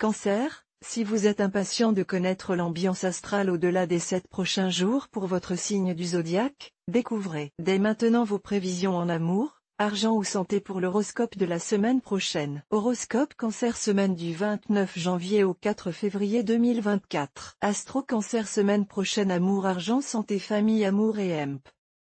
Cancer, si vous êtes impatient de connaître l'ambiance astrale au-delà des sept prochains jours pour votre signe du zodiaque, découvrez dès maintenant vos prévisions en amour, argent ou santé pour l'horoscope de la semaine prochaine. Horoscope Cancer semaine du 29 janvier au 4 février 2024. Astro Cancer semaine prochaine amour argent santé famille amour et emp.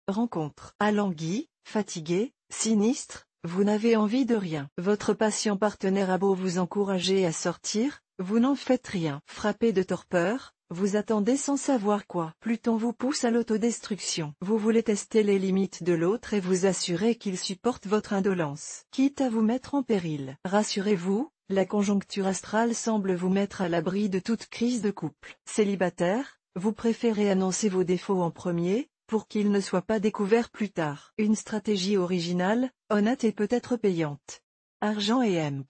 Rencontre. Alangui, fatigué, sinistre, vous n'avez envie de rien. Votre patient partenaire a beau vous encourager à sortir, vous n'en faites rien. Frappé de torpeur, vous attendez sans savoir quoi. Pluton vous pousse à l'autodestruction. Vous voulez tester les limites de l'autre et vous assurer qu'il supporte votre indolence. Quitte à vous mettre en péril. Rassurez-vous, la conjoncture astrale semble vous mettre à l'abri de toute crise de couple. Célibataire, vous préférez annoncer vos défauts en premier, pour qu'il ne soit pas découvert plus tard. Une stratégie originale, honnête et peut-être payante. Argent et emp.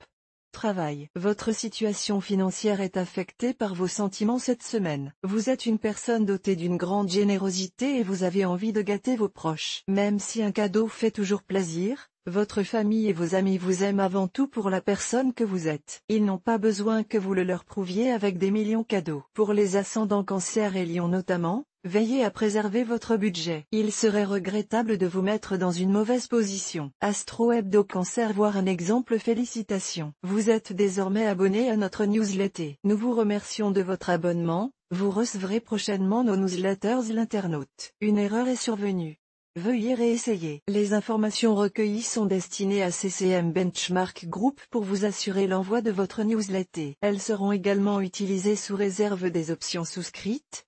Travail. Votre situation financière est affectée par vos sentiments cette semaine. Vous êtes une personne dotée d'une grande générosité et vous avez envie de gâter vos proches. Même si un cadeau fait toujours plaisir, votre famille et vos amis vous aiment avant tout pour la personne que vous êtes. Ils n'ont pas besoin que vous le leur prouviez avec des millions cadeaux. Pour les ascendants cancer et Lion notamment, Veillez à préserver votre budget. Il serait regrettable de vous mettre dans une mauvaise position. Astro Hebdo Cancer voir un exemple Félicitations. Vous êtes désormais abonné à notre newsletter. Nous vous remercions de votre abonnement. Vous recevrez prochainement nos newsletters l'internaute. Une erreur est survenue. Veuillez réessayer. Les informations recueillies sont destinées à CCM Benchmark Group pour vous assurer l'envoi de votre newsletter. Elles seront également utilisées sous réserve des options souscrites,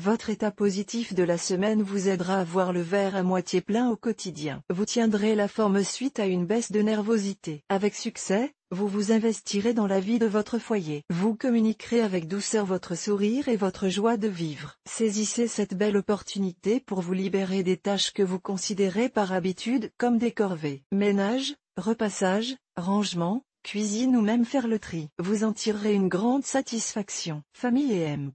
Votre état positif de la semaine vous aidera à voir le verre à moitié plein au quotidien. Vous tiendrez la forme suite à une baisse de nervosité. Avec succès, vous vous investirez dans la vie de votre foyer. Vous communiquerez avec douceur votre sourire et votre joie de vivre. Saisissez cette belle opportunité pour vous libérer des tâches que vous considérez par habitude comme des corvées. Ménage, repassage, rangement, cuisine ou même faire le tri. Vous en tirerez une grande satisfaction. Famille et EMP.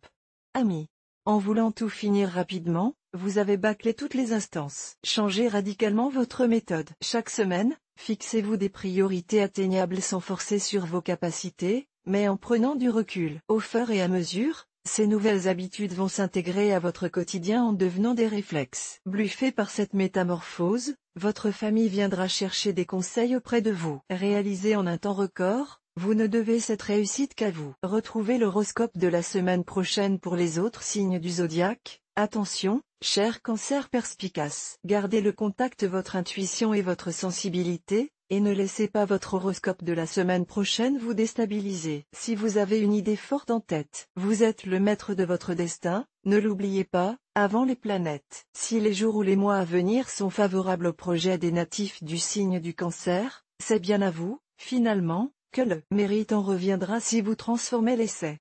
Amis. En voulant tout finir rapidement, vous avez bâclé toutes les instances. Changez radicalement votre méthode. Chaque semaine, fixez-vous des priorités atteignables sans forcer sur vos capacités, mais en prenant du recul. Au fur et à mesure, ces nouvelles habitudes vont s'intégrer à votre quotidien en devenant des réflexes. Bluffé par cette métamorphose, votre famille viendra chercher des conseils auprès de vous. Réalisé en un temps record, vous ne devez cette réussite qu'à vous. Retrouvez l'horoscope de la semaine prochaine pour les autres signes du zodiaque. Attention, cher cancer perspicace. Gardez le contact votre intuition et votre sensibilité, et ne laissez pas votre horoscope de la semaine prochaine vous déstabiliser. Si vous avez une idée forte en tête, vous êtes le maître de votre destin, ne l'oubliez pas, avant les planètes. Si les jours ou les mois à venir sont favorables au projet des natifs du signe du cancer, c'est bien à vous, finalement, que le mérite en reviendra si vous transformez l'essai.